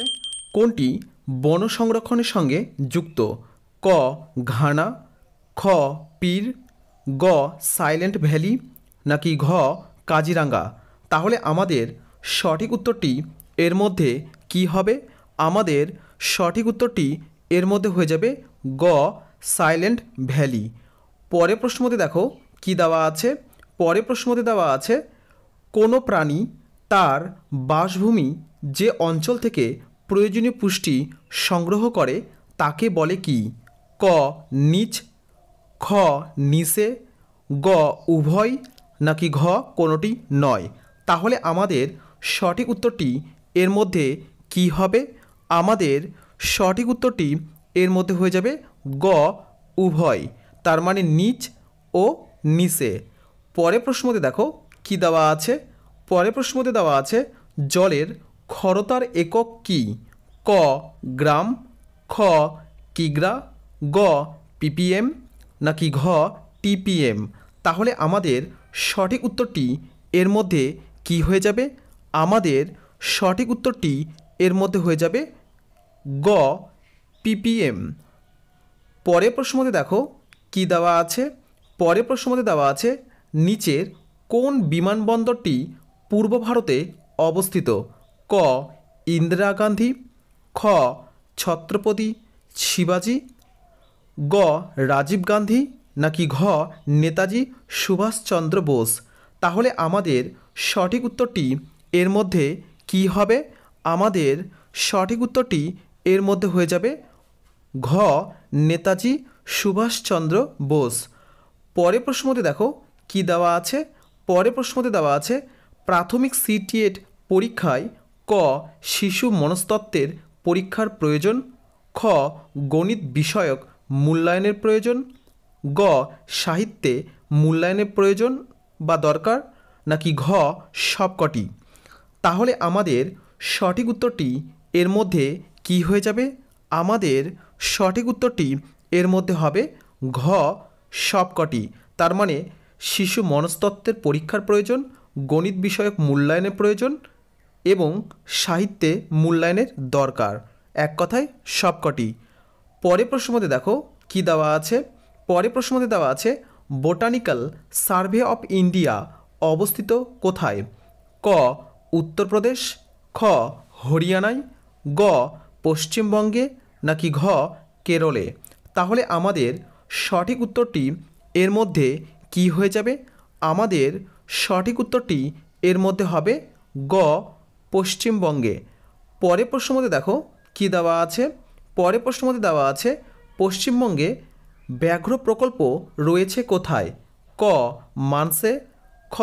হচ্ছে কোনটি বন সংরক্ষণের সঙ্গে যুক্ত ক ঘানা খ পীর গ সাইলেন্ট ভ্যালি নাকি ঘ কাজিরাঙ্গা তাহলে আমাদের সঠিক উত্তরটি এর মধ্যে কি হবে আমাদের সঠিক উত্তরটি এর মধ্যে হয়ে যাবে গ সাইলেন্ট ভ্যালি পরে মধ্যে দেখো কি দেওয়া আছে পরে মধ্যে দেওয়া আছে কোনো প্রাণী তার বাসভূমি যে অঞ্চল থেকে প্রয়োজনীয় পুষ্টি সংগ্রহ করে তাকে বলে কি ক নিচ খ নিচে গ উভয় নাকি ঘ কোনোটি নয় তাহলে আমাদের সঠিক উত্তরটি এর মধ্যে কি হবে আমাদের সঠিক উত্তরটি এর মধ্যে হয়ে যাবে গ উভয় তার মানে নিচ ও নিচে পরে প্রশ্নতে দেখো কি দেওয়া আছে পরে প্রশ্নতে দেওয়া আছে জলের খরতার একক কি ক গ্রাম খ কিগ্রা গ পিপিএম নাকি ঘ টিপিএম তাহলে আমাদের সঠিক উত্তরটি এর মধ্যে কি হয়ে যাবে আমাদের সঠিক উত্তরটি এর মধ্যে হয়ে যাবে গ পিপিএম পরের প্রশ্নতে দেখো কি দেওয়া আছে পরের প্রশ্নতে দেওয়া আছে নিচের কোন বিমানবন্দরটি পূর্ব ভারতে অবস্থিত ক ইন্দিরা গান্ধী খ ছত্রপতি শিবাজি গ রাজীব গান্ধী নাকি ঘ নেতাজি সুভাষচন্দ্র বোস তাহলে আমাদের সঠিক উত্তরটি এর মধ্যে কি হবে আমাদের সঠিক উত্তরটি এর মধ্যে হয়ে যাবে ঘ নেতাজি সুভাষচন্দ্র বোস পরে প্রশ্নতে দেখো কি দেওয়া আছে পরে প্রশ্নতে দেওয়া আছে প্রাথমিক সিটিএট পরীক্ষায় ক শিশু মনস্তত্ত্বের পরীক্ষার প্রয়োজন খ গণিত বিষয়ক মূল্যায়নের প্রয়োজন গ সাহিত্যে মূল্যায়নের প্রয়োজন বা দরকার নাকি ঘ সবকটি তাহলে আমাদের সঠিক উত্তরটি এর মধ্যে কি হয়ে যাবে আমাদের সঠিক উত্তরটি এর মধ্যে হবে ঘ সবকটি তার মানে শিশু মনস্তত্ত্বের পরীক্ষার প্রয়োজন গণিত বিষয়ক মূল্যায়নের প্রয়োজন এবং সাহিত্যে মূল্যায়নের দরকার এক কথায় সবকটি পরে প্রশ্নতে দেখো কি দেওয়া আছে পরে প্রশ্নতে দেওয়া আছে বোটানিক্যাল সার্ভে অফ ইন্ডিয়া অবস্থিত কোথায় ক উত্তরপ্রদেশ খ হরিয়ানায় গ পশ্চিমবঙ্গে নাকি ঘ কেরলে তাহলে আমাদের সঠিক উত্তরটি এর মধ্যে কি হয়ে যাবে আমাদের সঠিক উত্তরটি এর মধ্যে হবে গ পশ্চিমবঙ্গে পরে প্রশ্ন মধ্যে দেখো কি দেওয়া আছে পরে প্রশ্ন মধ্যে দেওয়া আছে পশ্চিমবঙ্গে ব্যাঘ্র প্রকল্প রয়েছে কোথায় ক মানসে খ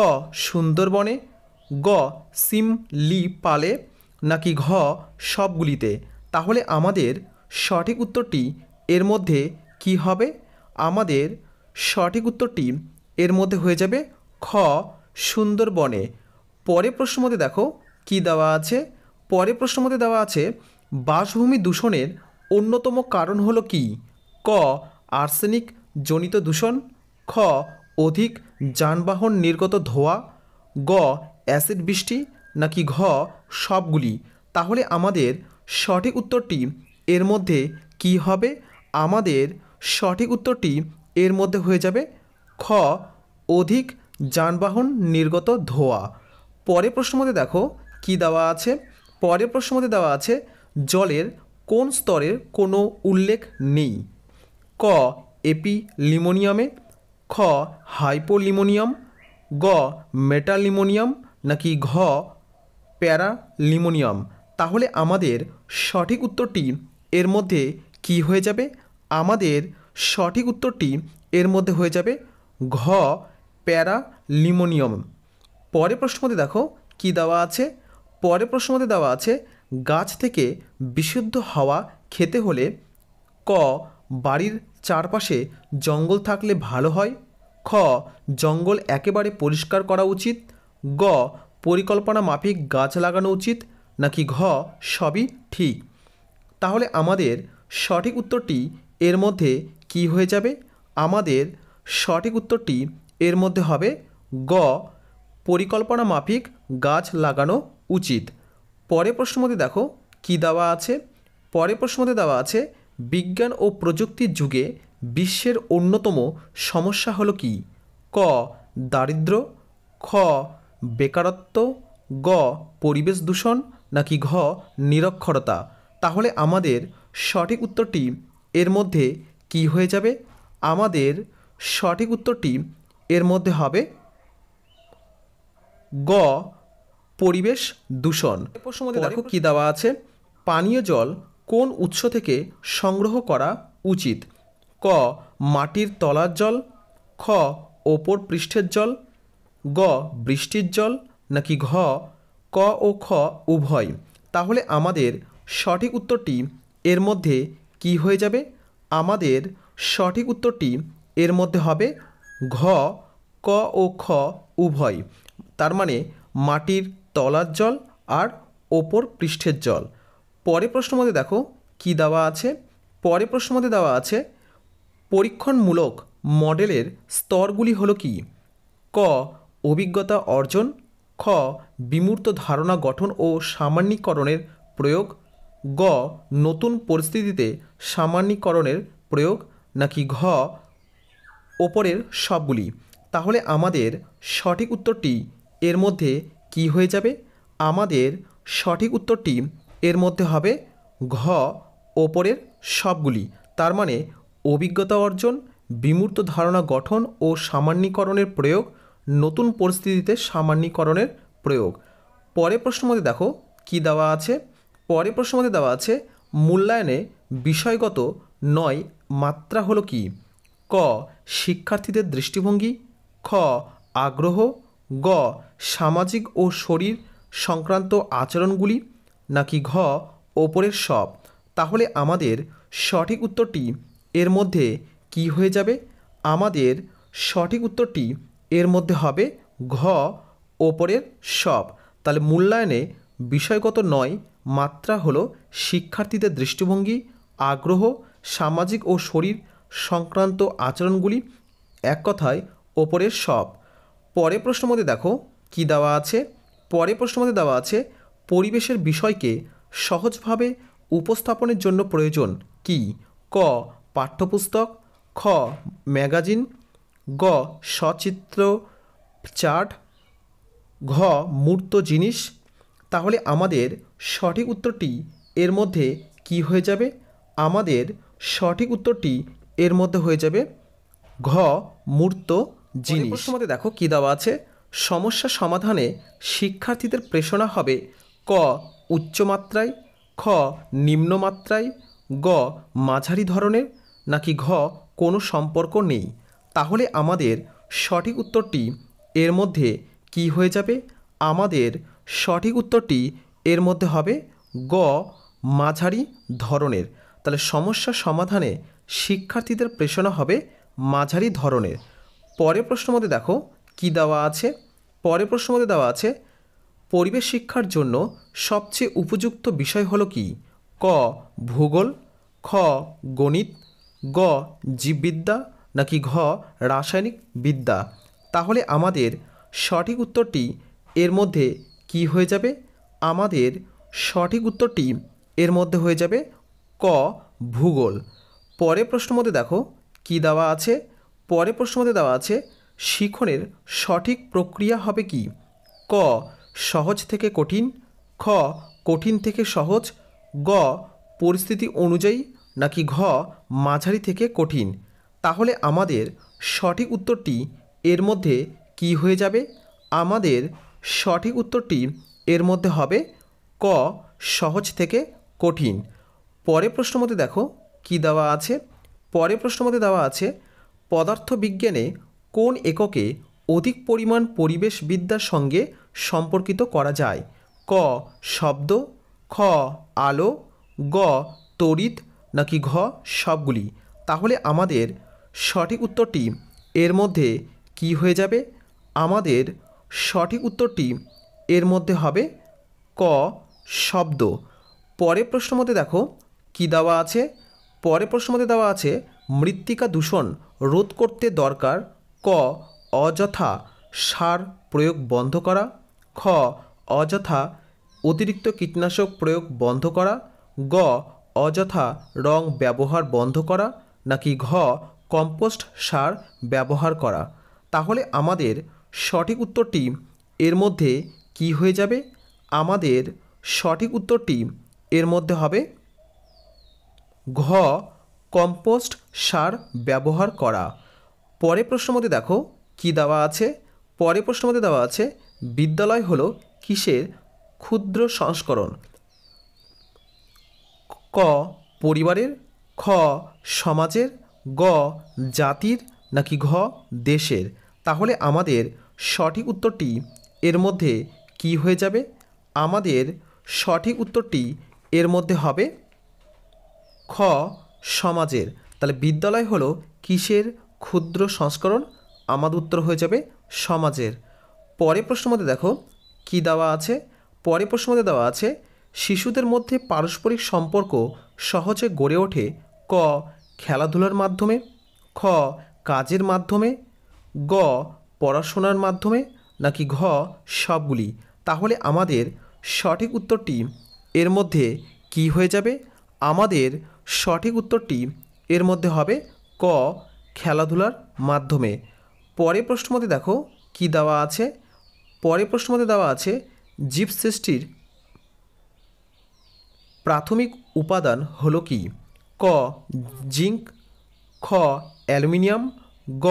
সুন্দরবনে গ সিমলি পালে নাকি ঘ সবগুলিতে তাহলে আমাদের সঠিক উত্তরটি এর মধ্যে কি হবে আমাদের সঠিক উত্তরটি এর মধ্যে হয়ে যাবে খ সুন্দরবনে পরে প্রশ্ন মধ্যে দেখো কি দেওয়া আছে পরে প্রশ্ন মতে দেওয়া আছে বাসভূমি দূষণের অন্যতম কারণ হলো কি ক আর্সেনিক জনিত দূষণ খ অধিক যানবাহন নির্গত ধোয়া গ অ্যাসিড বৃষ্টি নাকি ঘ সবগুলি তাহলে আমাদের সঠিক উত্তরটি এর মধ্যে কি হবে আমাদের সঠিক উত্তরটি এর মধ্যে হয়ে যাবে খ অধিক যানবাহন নির্গত ধোয়া পরে প্রশ্ন মধ্যে দেখো কি দেওয়া আছে পরের মধ্যে দেওয়া আছে জলের কোন স্তরের কোনো উল্লেখ নেই ক এপি লিমোনিয়ামে খ হাইপোলিমোনিয়াম গ মেটালিমোনিয়াম নাকি ঘ প্যারালিমোনিয়াম তাহলে আমাদের সঠিক উত্তরটি এর মধ্যে কি হয়ে যাবে আমাদের সঠিক উত্তরটি এর মধ্যে হয়ে যাবে ঘ প্যারালিমোনিয়াম পরে মধ্যে দেখো কি দেওয়া আছে পরে প্রশ্নতে দেওয়া আছে গাছ থেকে বিশুদ্ধ হাওয়া খেতে হলে ক বাড়ির চারপাশে জঙ্গল থাকলে ভালো হয় খ জঙ্গল একেবারে পরিষ্কার করা উচিত গ পরিকল্পনা মাফিক গাছ লাগানো উচিত নাকি ঘ সবই ঠিক তাহলে আমাদের সঠিক উত্তরটি এর মধ্যে কি হয়ে যাবে আমাদের সঠিক উত্তরটি এর মধ্যে হবে গ পরিকল্পনা মাফিক গাছ লাগানো উচিত পরে মধ্যে দেখো কি দেওয়া আছে পরে মধ্যে দেওয়া আছে বিজ্ঞান ও প্রযুক্তির যুগে বিশ্বের অন্যতম সমস্যা হলো কি ক দারিদ্র খ বেকারত্ব গ পরিবেশ দূষণ নাকি ঘ নিরক্ষরতা তাহলে আমাদের সঠিক উত্তরটি এর মধ্যে কি হয়ে যাবে আমাদের সঠিক উত্তরটি এর মধ্যে হবে গ পরিবেশ দূষণ প্রশ্নমধ্যে দেখো কী দেওয়া আছে পানীয় জল কোন উৎস থেকে সংগ্রহ করা উচিত ক মাটির তলার জল খ ওপর পৃষ্ঠের জল গ বৃষ্টির জল নাকি ঘ ক ও খ উভয় তাহলে আমাদের সঠিক উত্তরটি এর মধ্যে কি হয়ে যাবে আমাদের সঠিক উত্তরটি এর মধ্যে হবে ঘ ক ও খ উভয় তার মানে মাটির তলার জল আর ওপর পৃষ্ঠের জল পরে প্রশ্ন মধ্যে দেখো কি দেওয়া আছে পরে প্রশ্ন মধ্যে দেওয়া আছে পরীক্ষণমূলক মডেলের স্তরগুলি হলো কি ক অভিজ্ঞতা অর্জন খ বিমূর্ত ধারণা গঠন ও সামান্যীকরণের প্রয়োগ গ নতুন পরিস্থিতিতে সামান্যীকরণের প্রয়োগ নাকি ঘ ওপরের সবগুলি তাহলে আমাদের সঠিক উত্তরটি এর মধ্যে কি হয়ে যাবে আমাদের সঠিক উত্তরটি এর মধ্যে হবে ঘ ওপরের সবগুলি তার মানে অভিজ্ঞতা অর্জন বিমূর্ত ধারণা গঠন ও সামান্যীকরণের প্রয়োগ নতুন পরিস্থিতিতে সামান্যীকরণের প্রয়োগ পরে প্রশ্ন মধ্যে দেখো কি দেওয়া আছে পরে প্রশ্ন মধ্যে দেওয়া আছে মূল্যায়নে বিষয়গত নয় মাত্রা হলো কি ক শিক্ষার্থীদের দৃষ্টিভঙ্গি খ আগ্রহ গ সামাজিক ও শরীর সংক্রান্ত আচরণগুলি নাকি ঘ ওপরের সব তাহলে আমাদের সঠিক উত্তরটি এর মধ্যে কি হয়ে যাবে আমাদের সঠিক উত্তরটি এর মধ্যে হবে ঘ ওপরের সব তাহলে মূল্যায়নে বিষয়গত নয় মাত্রা হলো শিক্ষার্থীদের দৃষ্টিভঙ্গি আগ্রহ সামাজিক ও শরীর সংক্রান্ত আচরণগুলি এক কথায় ওপরের সব পরে প্রশ্ন মধ্যে দেখো কি দেওয়া আছে পরে প্রশ্ন মধ্যে দেওয়া আছে পরিবেশের বিষয়কে সহজভাবে উপস্থাপনের জন্য প্রয়োজন কি ক পাঠ্যপুস্তক খ ম্যাগাজিন গ সচিত্র চার্ট ঘ মূর্ত জিনিস তাহলে আমাদের সঠিক উত্তরটি এর মধ্যে কি হয়ে যাবে আমাদের সঠিক উত্তরটি এর মধ্যে হয়ে যাবে ঘ মূর্ত জিনিস মধ্যে দেখো কী দেওয়া আছে সমস্যা সমাধানে শিক্ষার্থীদের প্রেষণা হবে ক উচ্চমাত্রায় খ নিম্নমাত্রায় গ মাঝারি ধরনের নাকি ঘ কোনো সম্পর্ক নেই তাহলে আমাদের সঠিক উত্তরটি এর মধ্যে কি হয়ে যাবে আমাদের সঠিক উত্তরটি এর মধ্যে হবে গ মাঝারি ধরনের তাহলে সমস্যা সমাধানে শিক্ষার্থীদের প্রেষণা হবে মাঝারি ধরনের পরের প্রশ্ন মধ্যে দেখো কি দেওয়া আছে পরে প্রশ্ন মধ্যে দেওয়া আছে পরিবেশ শিক্ষার জন্য সবচেয়ে উপযুক্ত বিষয় হলো কি ক ভূগোল খ গণিত গ জীববিদ্যা নাকি ঘ রাসায়নিক বিদ্যা তাহলে আমাদের সঠিক উত্তরটি এর মধ্যে কি হয়ে যাবে আমাদের সঠিক উত্তরটি এর মধ্যে হয়ে যাবে ক ভূগোল পরে প্রশ্ন মধ্যে দেখো কি দেওয়া আছে পরে প্রশ্ন মধ্যে দেওয়া আছে শিখনের সঠিক প্রক্রিয়া হবে কি ক সহজ থেকে কঠিন খ কঠিন থেকে সহজ গ পরিস্থিতি অনুযায়ী নাকি ঘ মাঝারি থেকে কঠিন তাহলে আমাদের সঠিক উত্তরটি এর মধ্যে কি হয়ে যাবে আমাদের সঠিক উত্তরটি এর মধ্যে হবে ক সহজ থেকে কঠিন পরে প্রশ্ন মতে দেখো কি দেওয়া আছে পরে প্রশ্ন মতে দেওয়া আছে পদার্থবিজ্ঞানে কোন এককে অধিক পরিমাণ পরিবেশ বিদ্যার সঙ্গে সম্পর্কিত করা যায় ক শব্দ খ আলো গ তড়িৎ নাকি ঘ সবগুলি তাহলে আমাদের সঠিক উত্তরটি এর মধ্যে কি হয়ে যাবে আমাদের সঠিক উত্তরটি এর মধ্যে হবে ক শব্দ পরে প্রশ্ন মধ্যে দেখো কি দেওয়া আছে পরে প্রশ্ন মধ্যে দেওয়া আছে মৃত্তিকা দূষণ রোধ করতে দরকার ক অযথা সার প্রয়োগ বন্ধ করা খ অযথা অতিরিক্ত কীটনাশক প্রয়োগ বন্ধ করা গ অযথা রং ব্যবহার বন্ধ করা নাকি ঘ কম্পোস্ট সার ব্যবহার করা তাহলে আমাদের সঠিক উত্তরটি এর মধ্যে কি হয়ে যাবে আমাদের সঠিক উত্তরটি এর মধ্যে হবে ঘ কম্পোস্ট সার ব্যবহার করা পরে প্রশ্ন মধ্যে দেখো কি দেওয়া আছে পরে প্রশ্ন মধ্যে দেওয়া আছে বিদ্যালয় হলো কিসের ক্ষুদ্র সংস্করণ ক পরিবারের খ সমাজের গ জাতির নাকি ঘ দেশের তাহলে আমাদের সঠিক উত্তরটি এর মধ্যে কি হয়ে যাবে আমাদের সঠিক উত্তরটি এর মধ্যে হবে খ সমাজের তাহলে বিদ্যালয় হলো কিসের ক্ষুদ্র সংস্করণ আমাদের উত্তর হয়ে যাবে সমাজের পরে প্রশ্ন মধ্যে দেখো কি দেওয়া আছে পরে প্রশ্ন মধ্যে দেওয়া আছে শিশুদের মধ্যে পারস্পরিক সম্পর্ক সহজে গড়ে ওঠে ক খেলাধুলার মাধ্যমে খ কাজের মাধ্যমে গ পড়াশোনার মাধ্যমে নাকি ঘ সবগুলি তাহলে আমাদের সঠিক উত্তরটি এর মধ্যে কি হয়ে যাবে আমাদের সঠিক উত্তরটি এর মধ্যে হবে ক খেলাধুলার মাধ্যমে পরে প্রশ্নমতে দেখো কি দেওয়া আছে পরে প্রশ্নমতে দেওয়া আছে জীব সৃষ্টির প্রাথমিক উপাদান হলো কি ক জিঙ্ক খ অ্যালুমিনিয়াম গ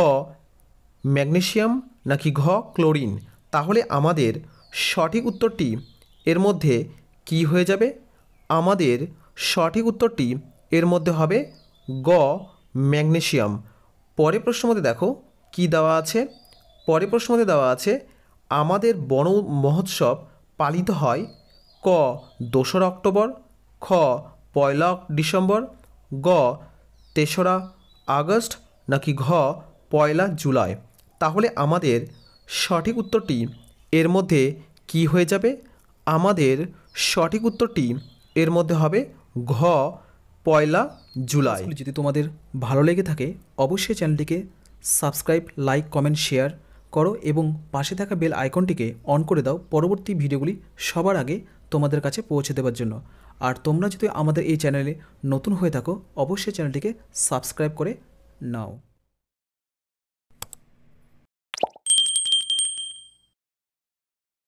ম্যাগনেশিয়াম নাকি ঘ ক্লোরিন তাহলে আমাদের সঠিক উত্তরটি এর মধ্যে কি হয়ে যাবে আমাদের সঠিক উত্তরটি এর মধ্যে হবে গ ম্যাগনেশিয়াম পরে প্রশ্ন মধ্যে দেখো কি দেওয়া আছে প্রশ্ন মধ্যে দেওয়া আছে আমাদের বন মহোৎসব পালিত হয় ক দোসরা অক্টোবর খ পয়লা ডিসেম্বর গ তেসরা আগস্ট নাকি ঘ পয়লা জুলাই তাহলে আমাদের সঠিক উত্তরটি এর মধ্যে কি হয়ে যাবে আমাদের সঠিক উত্তরটি এর মধ্যে হবে ঘ পয়লা জুলাই যদি তোমাদের ভালো লেগে থাকে অবশ্যই চ্যানেলটিকে সাবস্ক্রাইব লাইক কমেন্ট শেয়ার করো এবং পাশে থাকা বেল আইকনটিকে অন করে দাও পরবর্তী ভিডিওগুলি সবার আগে তোমাদের কাছে পৌঁছে দেওয়ার জন্য আর তোমরা যদি আমাদের এই চ্যানেলে নতুন হয়ে থাকো অবশ্যই চ্যানেলটিকে সাবস্ক্রাইব করে নাও